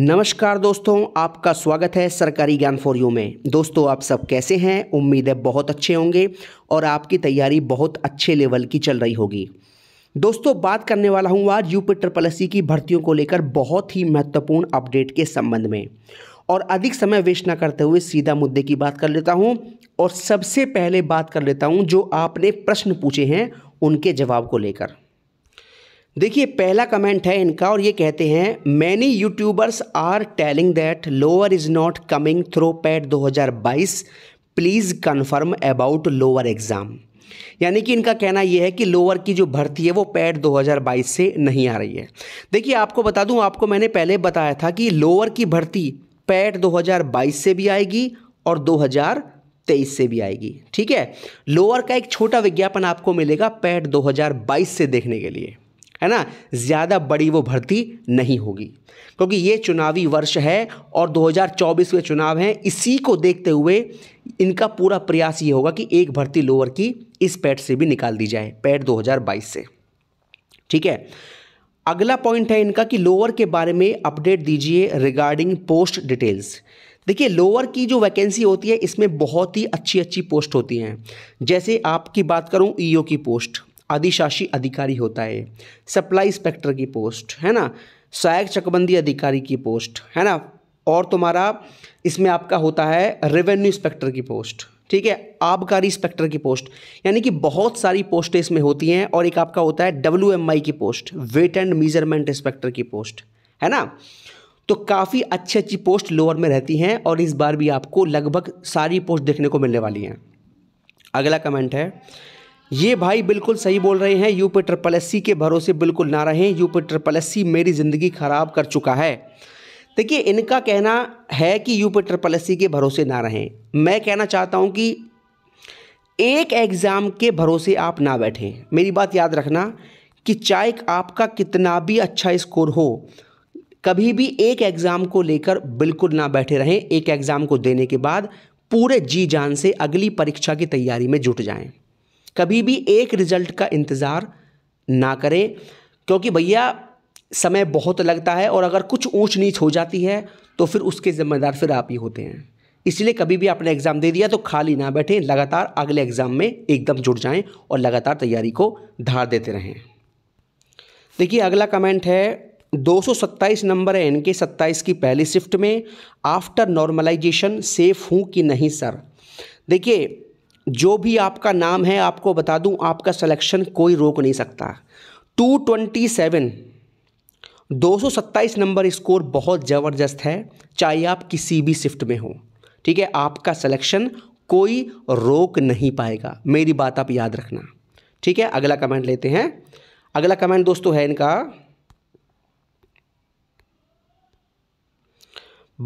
नमस्कार दोस्तों आपका स्वागत है सरकारी ज्ञान फॉर यू में दोस्तों आप सब कैसे हैं उम्मीद है बहुत अच्छे होंगे और आपकी तैयारी बहुत अच्छे लेवल की चल रही होगी दोस्तों बात करने वाला हूं आज यूपी ट्रिपल एस की भर्तियों को लेकर बहुत ही महत्वपूर्ण अपडेट के संबंध में और अधिक समय वेस्ट ना करते हुए सीधा मुद्दे की बात कर लेता हूँ और सबसे पहले बात कर लेता हूँ जो आपने प्रश्न पूछे हैं उनके जवाब को लेकर देखिए पहला कमेंट है इनका और ये कहते हैं many YouTubers are telling that lower is not coming through PET 2022 please confirm about lower exam यानी कि इनका कहना यह है कि लोअर की जो भर्ती है वो पैड 2022 से नहीं आ रही है देखिए आपको बता दूं आपको मैंने पहले बताया था कि लोअर की भर्ती पैड 2022 से भी आएगी और 2023 तेईस से भी आएगी ठीक है लोअर का एक छोटा विज्ञापन आपको मिलेगा पैट 2022 से देखने के लिए है ना ज़्यादा बड़ी वो भर्ती नहीं होगी क्योंकि ये चुनावी वर्ष है और 2024 के चुनाव हैं इसी को देखते हुए इनका पूरा प्रयास ये होगा कि एक भर्ती लोअर की इस पैट से भी निकाल दी जाए पैट 2022 से ठीक है अगला पॉइंट है इनका कि लोअर के बारे में अपडेट दीजिए रिगार्डिंग पोस्ट डिटेल्स देखिए लोअर की जो वैकेंसी होती है इसमें बहुत ही अच्छी अच्छी पोस्ट होती हैं जैसे आपकी बात करूं ईओ की पोस्ट आदिशासी अधिकारी होता है सप्लाई इंस्पेक्टर की पोस्ट है ना सहायक चकबंदी अधिकारी की पोस्ट है ना और तुम्हारा इसमें आपका होता है रेवेन्यू इंस्पेक्टर की पोस्ट ठीक है आबकारी इंस्पेक्टर की पोस्ट यानी कि बहुत सारी पोस्टें इसमें होती हैं और एक आपका होता है डब्ल्यू की post weight and measurement inspector की पोस्ट है ना तो काफ़ी अच्छी अच्छी पोस्ट लोअर में रहती हैं और इस बार भी आपको लगभग सारी पोस्ट देखने को मिलने वाली हैं अगला कमेंट है ये भाई बिल्कुल सही बोल रहे हैं यूपी ट्रिपल एस के भरोसे बिल्कुल ना रहें यूपी ट्रिपल एस मेरी ज़िंदगी ख़राब कर चुका है देखिए इनका कहना है कि यूपी ट्रिपल एस के भरोसे ना रहें मैं कहना चाहता हूँ कि एक एग्ज़ाम के भरोसे आप ना बैठें मेरी बात याद रखना कि चाहे आपका कितना भी अच्छा स्कोर हो कभी भी एक एग्ज़ाम को लेकर बिल्कुल ना बैठे रहें एक एग्ज़ाम को देने के बाद पूरे जी जान से अगली परीक्षा की तैयारी में जुट जाएँ कभी भी एक रिज़ल्ट का इंतज़ार ना करें क्योंकि भैया समय बहुत लगता है और अगर कुछ ऊंच नीच हो जाती है तो फिर उसके ज़िम्मेदार फिर आप ही होते हैं इसलिए कभी भी आपने एग्ज़ाम दे दिया तो खाली ना बैठें लगातार अगले एग्ज़ाम में एकदम जुड़ जाएं और लगातार तैयारी को धार देते रहें देखिए अगला कमेंट है 227 नंबर है इनके 27 की पहली शिफ्ट में आफ्टर नॉर्मलाइजेशन सेफ हूँ कि नहीं सर देखिए जो भी आपका नाम है आपको बता दूं आपका सिलेक्शन कोई रोक नहीं सकता 227 227 नंबर स्कोर बहुत ज़बरदस्त है चाहे आप किसी भी शिफ्ट में हो ठीक है आपका सिलेक्शन कोई रोक नहीं पाएगा मेरी बात आप याद रखना ठीक है अगला कमेंट लेते हैं अगला कमेंट दोस्तों है इनका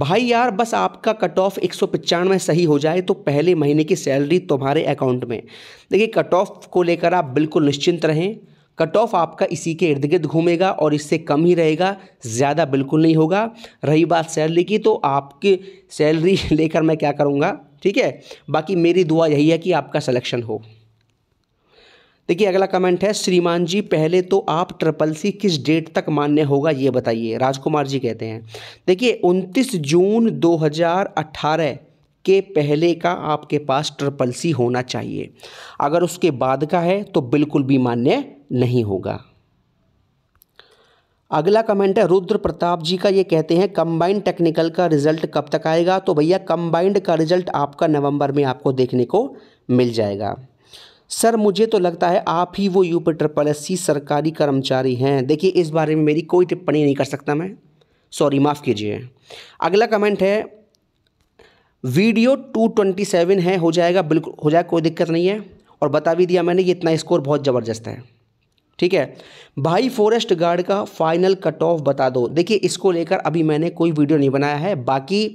भाई यार बस आपका कट ऑफ एक सौ पचानवे सही हो जाए तो पहले महीने की सैलरी तुम्हारे अकाउंट में देखिए कट ऑफ को लेकर आप बिल्कुल निश्चिंत रहें कट ऑफ आपका इसी के इर्द गिर्द घूमेगा और इससे कम ही रहेगा ज़्यादा बिल्कुल नहीं होगा रही बात सैलरी की तो आपकी सैलरी लेकर मैं क्या करूँगा ठीक है बाकी मेरी दुआ यही है कि आपका सलेक्शन हो देखिए अगला कमेंट है श्रीमान जी पहले तो आप ट्रिपल सी किस डेट तक मान्य होगा ये बताइए राजकुमार जी कहते हैं देखिए 29 जून 2018 के पहले का आपके पास ट्रिपल सी होना चाहिए अगर उसके बाद का है तो बिल्कुल भी मान्य नहीं होगा अगला कमेंट है रुद्र प्रताप जी का ये कहते हैं कंबाइंड टेक्निकल का रिजल्ट कब तक आएगा तो भैया कंबाइंड का रिजल्ट आपका नवंबर में आपको देखने को मिल जाएगा सर मुझे तो लगता है आप ही वो यूपी ट्रिपल एस सी सरकारी कर्मचारी हैं देखिए इस बारे में मेरी कोई टिप्पणी नहीं कर सकता मैं सॉरी माफ़ कीजिए अगला कमेंट है वीडियो 227 है हो जाएगा बिल्कुल हो जाएगा कोई दिक्कत नहीं है और बता भी दिया मैंने ये इतना स्कोर बहुत ज़बरदस्त है ठीक है भाई फॉरेस्ट गार्ड का फाइनल कट ऑफ बता दो देखिए इसको लेकर अभी मैंने कोई वीडियो नहीं बनाया है बाकी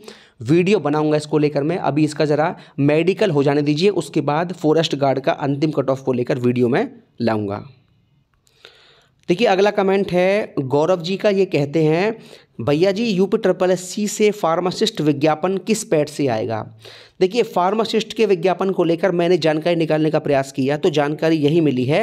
वीडियो बनाऊंगा इसको लेकर मैं अभी इसका ज़रा मेडिकल हो जाने दीजिए उसके बाद फॉरेस्ट गार्ड का अंतिम कट ऑफ को लेकर वीडियो में लाऊंगा देखिए अगला कमेंट है गौरव जी का ये कहते हैं भैया जी यूपी ट्रिपल एस सी से फार्मासिस्ट विज्ञापन किस पैड से आएगा देखिए फार्मासिस्ट के विज्ञापन को लेकर मैंने जानकारी निकालने का प्रयास किया तो जानकारी यही मिली है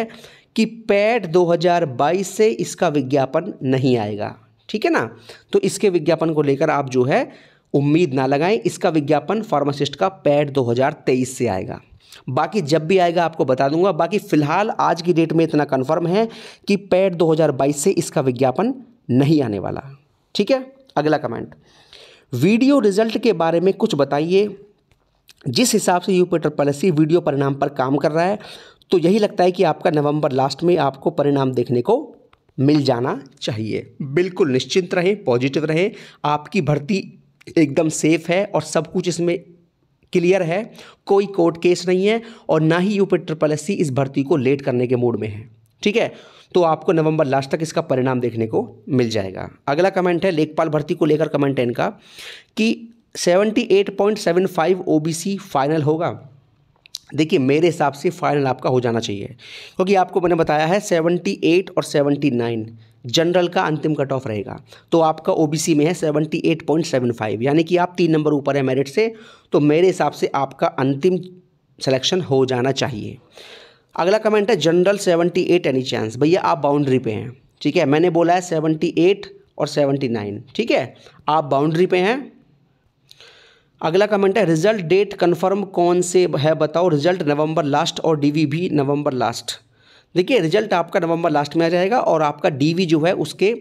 कि पैट 2022 से इसका विज्ञापन नहीं आएगा ठीक है ना तो इसके विज्ञापन को लेकर आप जो है उम्मीद ना लगाएं इसका विज्ञापन फार्मासिस्ट का पैट 2023 से आएगा बाकी जब भी आएगा आपको बता दूंगा बाकी फिलहाल आज की डेट में इतना कन्फर्म है कि पैट 2022 से इसका विज्ञापन नहीं आने वाला ठीक है अगला कमेंट वीडियो रिजल्ट के बारे में कुछ बताइए जिस हिसाब से यूपीटर पॉलिसी वीडियो परिणाम पर काम कर रहा है तो यही लगता है कि आपका नवंबर लास्ट में आपको परिणाम देखने को मिल जाना चाहिए बिल्कुल निश्चिंत रहें पॉजिटिव रहें आपकी भर्ती एकदम सेफ है और सब कुछ इसमें क्लियर है कोई कोर्ट केस नहीं है और ना ही यूपी ट्रिपल एस इस भर्ती को लेट करने के मूड में है ठीक है तो आपको नवंबर लास्ट तक इसका परिणाम देखने को मिल जाएगा अगला कमेंट है लेखपाल भर्ती को लेकर कमेंट है इनका कि 78.75 ओबीसी फाइनल होगा देखिए मेरे हिसाब से फाइनल आपका हो जाना चाहिए क्योंकि आपको मैंने बताया है 78 और 79 जनरल का अंतिम कट ऑफ रहेगा तो आपका ओबीसी में है 78.75 यानी कि आप तीन नंबर ऊपर है मेरिट से तो मेरे हिसाब से आपका अंतिम सिलेक्शन हो जाना चाहिए अगला कमेंट है जनरल 78 एनी चांस भैया आप बाउंड्री पे हैं ठीक है मैंने बोला है एट और नाइन ठीक है आप बाउंड्री पे हैं अगला कमेंट है रिजल्ट डेट कंफर्म कौन से है बताओ रिजल्ट नवंबर लास्ट और डीवी भी नवंबर लास्ट देखिए रिजल्ट आपका नवंबर लास्ट में आ जाएगा और आपका डीवी जो है उसके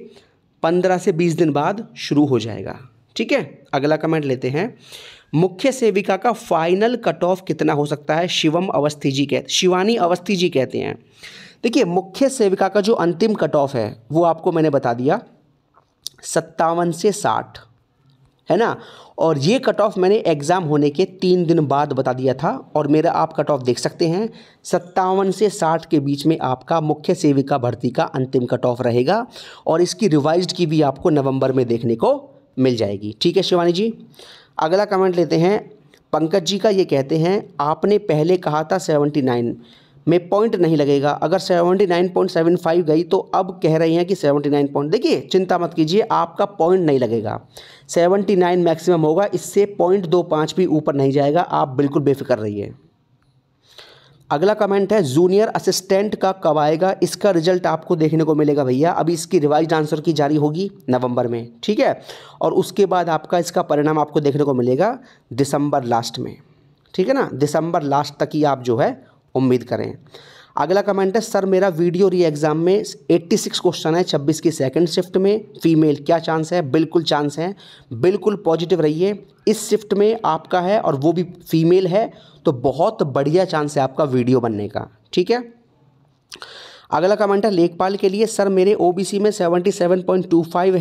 पंद्रह से बीस दिन बाद शुरू हो जाएगा ठीक है अगला कमेंट लेते हैं मुख्य सेविका का फाइनल कट ऑफ कितना हो सकता है शिवम अवस्थी जी कहते शिवानी अवस्थी जी कहते हैं देखिए मुख्य सेविका का जो अंतिम कट ऑफ है वो आपको मैंने बता दिया सत्तावन से साठ है ना और ये कट ऑफ मैंने एग्ज़ाम होने के तीन दिन बाद बता दिया था और मेरा आप कट ऑफ देख सकते हैं सत्तावन से साठ के बीच में आपका मुख्य सेविका भर्ती का अंतिम कट ऑफ रहेगा और इसकी रिवाइज्ड की भी आपको नवंबर में देखने को मिल जाएगी ठीक है शिवानी जी अगला कमेंट लेते हैं पंकज जी का ये कहते हैं आपने पहले कहा था सेवेंटी नाइन में पॉइंट नहीं लगेगा अगर 79.75 गई तो अब कह रही हैं कि 79 पॉइंट देखिए चिंता मत कीजिए आपका पॉइंट नहीं लगेगा 79 मैक्सिमम होगा इससे पॉइंट दो पाँच भी ऊपर नहीं जाएगा आप बिल्कुल बेफिक्र रहिए अगला कमेंट है जूनियर असिस्टेंट का कब आएगा इसका रिजल्ट आपको देखने को मिलेगा भैया अभी इसकी रिवाइज आंसर की जारी होगी नवंबर में ठीक है और उसके बाद आपका इसका परिणाम आपको देखने को मिलेगा दिसंबर लास्ट में ठीक है ना दिसंबर लास्ट तक ही आप जो है उम्मीद करें अगला कमेंट है सर मेरा वीडियो री एग्ज़ाम में 86 क्वेश्चन है 26 की सेकंड शिफ्ट में फीमेल क्या चांस है बिल्कुल चांस है बिल्कुल पॉजिटिव रहिए इस शिफ्ट में आपका है और वो भी फीमेल है तो बहुत बढ़िया चांस है आपका वीडियो बनने का ठीक है अगला कमेंट है लेखपाल के लिए सर मेरे ओ में सेवेंटी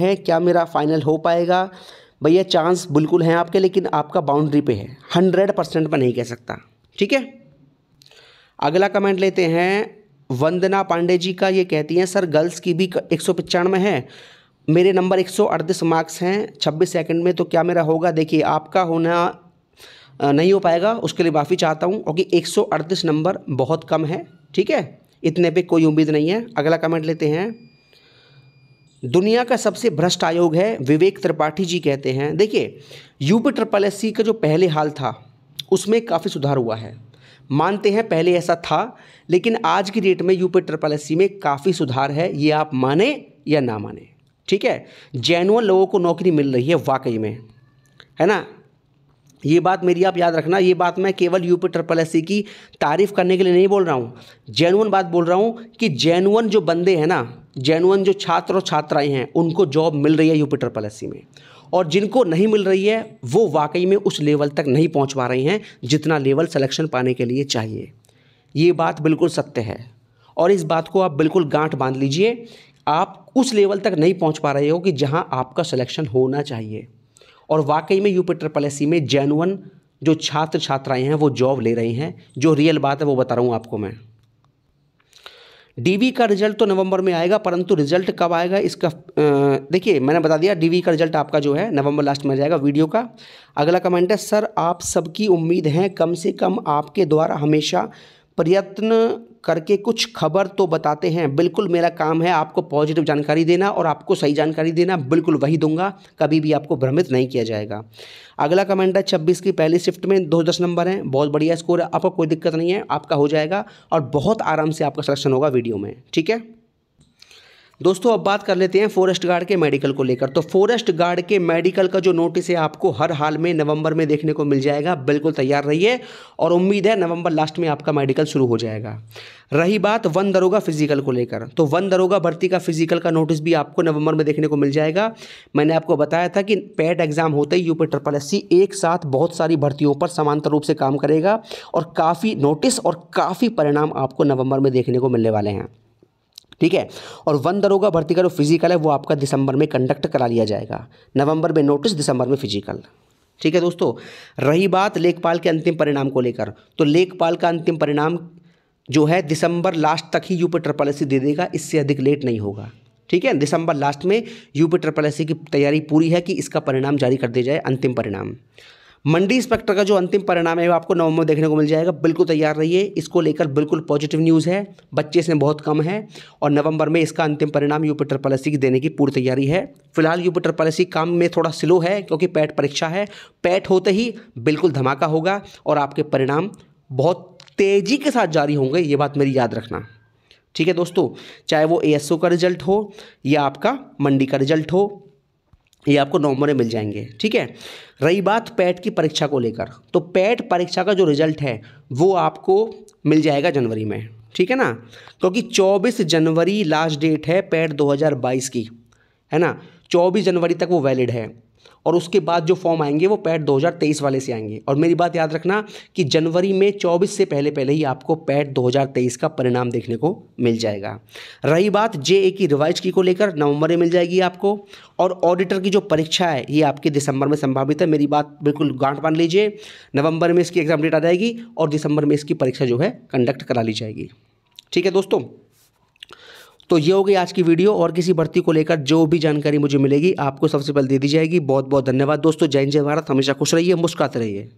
है क्या मेरा फाइनल हो पाएगा भैया चांस बिल्कुल हैं आपके लेकिन आपका बाउंड्री पे है हंड्रेड परसेंट पर नहीं कह सकता ठीक है अगला कमेंट लेते हैं वंदना पांडे जी का ये कहती हैं सर गर्ल्स की भी एक सौ पचानवे है मेरे नंबर एक सौ अड़तीस मार्क्स हैं छब्बीस सेकंड में तो क्या मेरा होगा देखिए आपका होना नहीं हो पाएगा उसके लिए माफ़ी चाहता हूँ क्योंकि एक सौ अड़तीस नंबर बहुत कम है ठीक है इतने पे कोई उम्मीद नहीं है अगला कमेंट लेते हैं दुनिया का सबसे भ्रष्ट आयोग है विवेक त्रिपाठी जी कहते हैं देखिए यूपी ट्रिपल एस का जो पहले हाल था उसमें काफ़ी सुधार हुआ है मानते हैं पहले ऐसा था लेकिन आज की डेट में यूपी ट्रिपल एस में काफ़ी सुधार है ये आप माने या ना माने ठीक है जैनुअन लोगों को नौकरी मिल रही है वाकई में है ना ये बात मेरी आप याद रखना ये बात मैं केवल यूपी ट्रिपल एस की तारीफ़ करने के लिए नहीं बोल रहा हूँ जैनुअन बात बोल रहा हूँ कि जैनुअन जो बंदे हैं ना जैनुअन जो छात्र और छात्राएं हैं उनको जॉब मिल रही है यूपी ट्रिपल एस में और जिनको नहीं मिल रही है वो वाकई में उस लेवल तक नहीं पहुंच पा रही हैं जितना लेवल सिलेक्शन पाने के लिए चाहिए ये बात बिल्कुल सत्य है और इस बात को आप बिल्कुल गांठ बांध लीजिए आप उस लेवल तक नहीं पहुंच पा रहे हो कि जहां आपका सिलेक्शन होना चाहिए और वाकई में यूपी ट्रिपल एस में जेनुअन जो छात्र छात्राएं हैं वो जॉब ले रही हैं जो रियल बात है वो बता रहा हूँ आपको मैं डीवी का रिजल्ट तो नवंबर में आएगा परंतु रिजल्ट कब आएगा इसका देखिए मैंने बता दिया डीवी का रिजल्ट आपका जो है नवंबर लास्ट में जाएगा वीडियो का अगला कमेंट है सर आप सबकी उम्मीद है कम से कम आपके द्वारा हमेशा प्रयत्न करके कुछ खबर तो बताते हैं बिल्कुल मेरा काम है आपको पॉजिटिव जानकारी देना और आपको सही जानकारी देना बिल्कुल वही दूंगा कभी भी आपको भ्रमित नहीं किया जाएगा अगला कमेंट है छब्बीस की पहली शिफ्ट में दो दस नंबर हैं बहुत बढ़िया स्कोर है आपको कोई दिक्कत नहीं है आपका हो जाएगा और बहुत आराम से आपका सिलेक्शन होगा वीडियो में ठीक है दोस्तों अब बात कर लेते हैं फॉरेस्ट गार्ड के मेडिकल को लेकर तो फॉरेस्ट गार्ड के मेडिकल का जो नोटिस है आपको हर हाल में नवंबर में देखने को मिल जाएगा बिल्कुल तैयार रहिए और उम्मीद है नवंबर लास्ट में आपका मेडिकल शुरू हो जाएगा रही बात वन दरोगा फिजिकल को लेकर तो वन दरोगा भर्ती का फिजिकल का नोटिस भी आपको नवंबर में देखने को मिल जाएगा मैंने आपको बताया था कि पैट एग्जाम होते ही यूपी ट्रिपल एस एक साथ बहुत सारी भर्तियों पर समांतर रूप से काम करेगा और काफ़ी नोटिस और काफ़ी परिणाम आपको नवंबर में देखने को मिलने वाले हैं ठीक है और वन दरोगा भर्ती का जो फिजिकल है वो आपका दिसंबर में कंडक्ट करा लिया जाएगा नवंबर में नोटिस दिसंबर में फिजिकल ठीक है दोस्तों रही बात लेखपाल के अंतिम परिणाम को लेकर तो लेखपाल का अंतिम परिणाम जो है दिसंबर लास्ट तक ही यूपी ट्रिपल एस दे देगा इससे अधिक लेट नहीं होगा ठीक है दिसंबर लास्ट में यूपी ट्रिपल एस की तैयारी पूरी है कि इसका परिणाम जारी कर दिया जाए अंतिम परिणाम मंडी इंस्पेक्टर का जो अंतिम परिणाम है वो आपको नवंबर में देखने को मिल जाएगा बिल्कुल तैयार रहिए इसको लेकर बिल्कुल पॉजिटिव न्यूज़ है बच्चे इसमें बहुत कम है और नवंबर में इसका अंतिम परिणाम यूपीटर पॉलिसी की देने की पूरी तैयारी है फिलहाल यूपीटर पॉलिसी काम में थोड़ा स्लो है क्योंकि पैट परीक्षा है पैट होते ही बिल्कुल धमाका होगा और आपके परिणाम बहुत तेज़ी के साथ जारी होंगे ये बात मेरी याद रखना ठीक है दोस्तों चाहे वो ए का रिजल्ट हो या आपका मंडी का रिजल्ट हो ये आपको नवंबर में मिल जाएंगे ठीक है रही बात पैट की परीक्षा को लेकर तो पैट परीक्षा का जो रिजल्ट है वो आपको मिल जाएगा जनवरी में ठीक है ना क्योंकि 24 जनवरी लास्ट डेट है पैट 2022 की है ना 24 जनवरी तक वो वैलिड है और उसके बाद जो फॉर्म आएंगे वो पैट 2023 वाले से आएंगे और मेरी बात याद रखना कि जनवरी में 24 से पहले पहले ही आपको पैट 2023 का परिणाम देखने को मिल जाएगा रही बात जे ए की रिवाइज की को लेकर नवंबर में मिल जाएगी आपको और ऑडिटर की जो परीक्षा है ये आपके दिसंबर में संभावित है मेरी बात बिल्कुल गांठ बांध लीजिए नवंबर में इसकी एग्जाम डेट आ जाएगी और दिसंबर में इसकी परीक्षा जो है कंडक्ट करा ली जाएगी ठीक है दोस्तों तो ये होगी आज की वीडियो और किसी भर्ती को लेकर जो भी जानकारी मुझे मिलेगी आपको सबसे पहले दे दी जाएगी बहुत बहुत धन्यवाद दोस्तों जय जय भारत हमेशा खुश रहिए मुस्कुराते रहिए